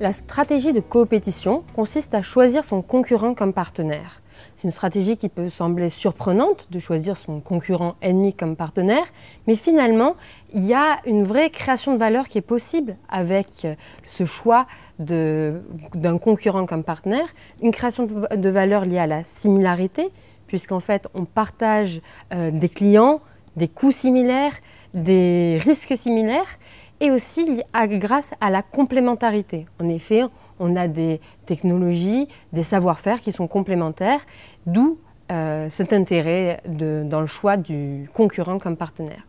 La stratégie de coopétition consiste à choisir son concurrent comme partenaire. C'est une stratégie qui peut sembler surprenante de choisir son concurrent ennemi comme partenaire, mais finalement, il y a une vraie création de valeur qui est possible avec euh, ce choix d'un concurrent comme partenaire, une création de valeur liée à la similarité, puisqu'en fait, on partage euh, des clients, des coûts similaires, des risques similaires et aussi grâce à la complémentarité. En effet, on a des technologies, des savoir-faire qui sont complémentaires, d'où euh, cet intérêt dans le choix du concurrent comme partenaire.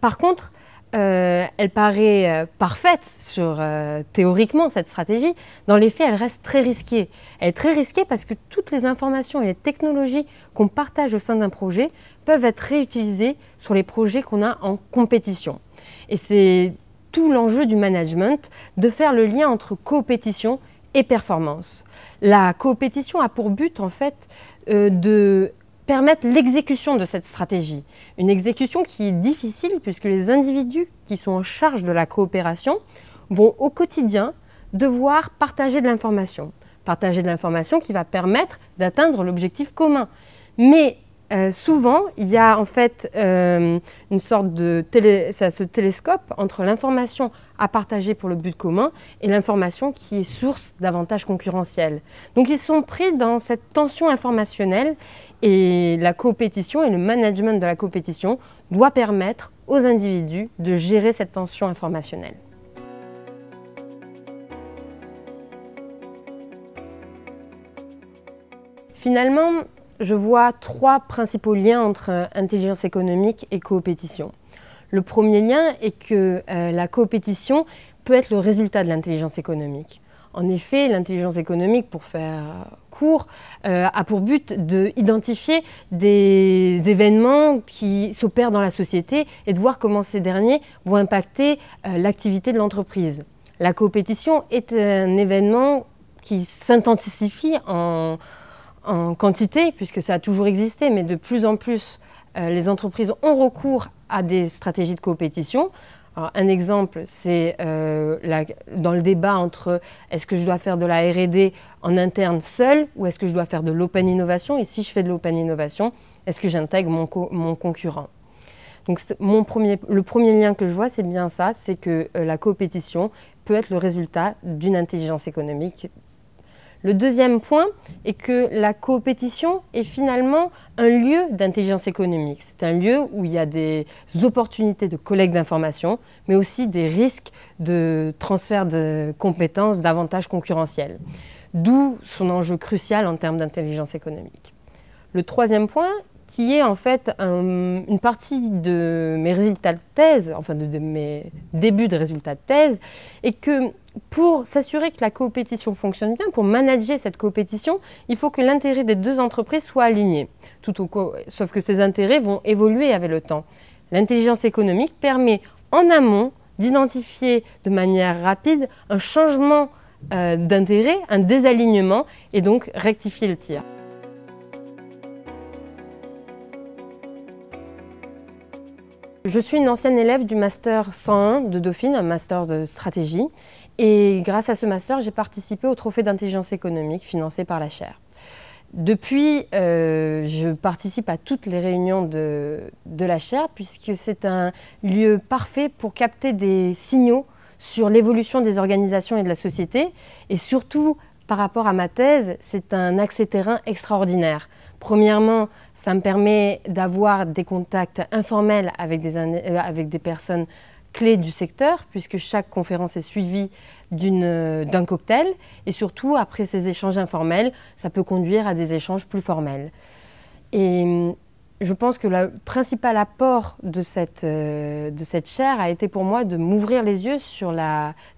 Par contre, euh, elle paraît euh, parfaite sur, euh, théoriquement, cette stratégie. Dans les faits, elle reste très risquée. Elle est très risquée parce que toutes les informations et les technologies qu'on partage au sein d'un projet peuvent être réutilisées sur les projets qu'on a en compétition. Et c'est tout l'enjeu du management de faire le lien entre coopétition et performance. La coopétition a pour but, en fait, de permettre l'exécution de cette stratégie. Une exécution qui est difficile puisque les individus qui sont en charge de la coopération vont au quotidien devoir partager de l'information. Partager de l'information qui va permettre d'atteindre l'objectif commun. Mais euh, souvent, il y a en fait euh, une sorte de ça télescope entre l'information à partager pour le but commun et l'information qui est source d'avantages concurrentiels. Donc ils sont pris dans cette tension informationnelle et la compétition et le management de la compétition doit permettre aux individus de gérer cette tension informationnelle. Finalement, je vois trois principaux liens entre euh, intelligence économique et coopétition. Le premier lien est que euh, la coopétition peut être le résultat de l'intelligence économique. En effet, l'intelligence économique, pour faire euh, court, a pour but d'identifier des événements qui s'opèrent dans la société et de voir comment ces derniers vont impacter l'activité de l'entreprise. La coopétition est un événement qui s'intensifie en, en quantité, puisque ça a toujours existé, mais de plus en plus, euh, les entreprises ont recours à des stratégies de compétition. un exemple, c'est euh, dans le débat entre est-ce que je dois faire de la RD en interne seul ou est-ce que je dois faire de l'open innovation Et si je fais de l'open innovation, est-ce que j'intègre mon, concurrent Donc mon premier, le premier lien que je vois, c'est bien ça, c'est que euh, la compétition peut être le résultat d'une intelligence économique le deuxième point est que la coopétition est finalement un lieu d'intelligence économique. C'est un lieu où il y a des opportunités de collecte d'informations, mais aussi des risques de transfert de compétences, davantage concurrentiels. D'où son enjeu crucial en termes d'intelligence économique. Le troisième point, qui est en fait une partie de mes résultats de thèse, enfin de mes débuts de résultats de thèse, est que pour s'assurer que la coopétition fonctionne bien, pour manager cette coopétition, il faut que l'intérêt des deux entreprises soit aligné, sauf que ces intérêts vont évoluer avec le temps. L'intelligence économique permet en amont d'identifier de manière rapide un changement euh, d'intérêt, un désalignement, et donc rectifier le tir. Je suis une ancienne élève du Master 101 de Dauphine, un Master de stratégie, et grâce à ce master, j'ai participé au trophée d'intelligence économique financé par la chaire. Depuis, euh, je participe à toutes les réunions de, de la chaire puisque c'est un lieu parfait pour capter des signaux sur l'évolution des organisations et de la société et surtout par rapport à ma thèse, c'est un accès terrain extraordinaire. Premièrement, ça me permet d'avoir des contacts informels avec des, euh, avec des personnes clés du secteur, puisque chaque conférence est suivie euh, d'un cocktail. Et surtout, après ces échanges informels, ça peut conduire à des échanges plus formels. Et hum, je pense que le principal apport de cette, euh, de cette chaire a été pour moi de m'ouvrir les yeux sur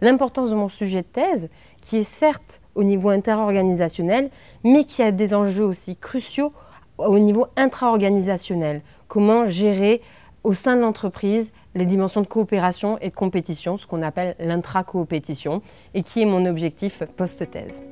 l'importance de mon sujet de thèse, qui est certes au niveau interorganisationnel, mais qui a des enjeux aussi cruciaux au niveau intra-organisationnel. Comment gérer au sein de l'entreprise les dimensions de coopération et de compétition, ce qu'on appelle l'intra-coopétition, et qui est mon objectif post-thèse.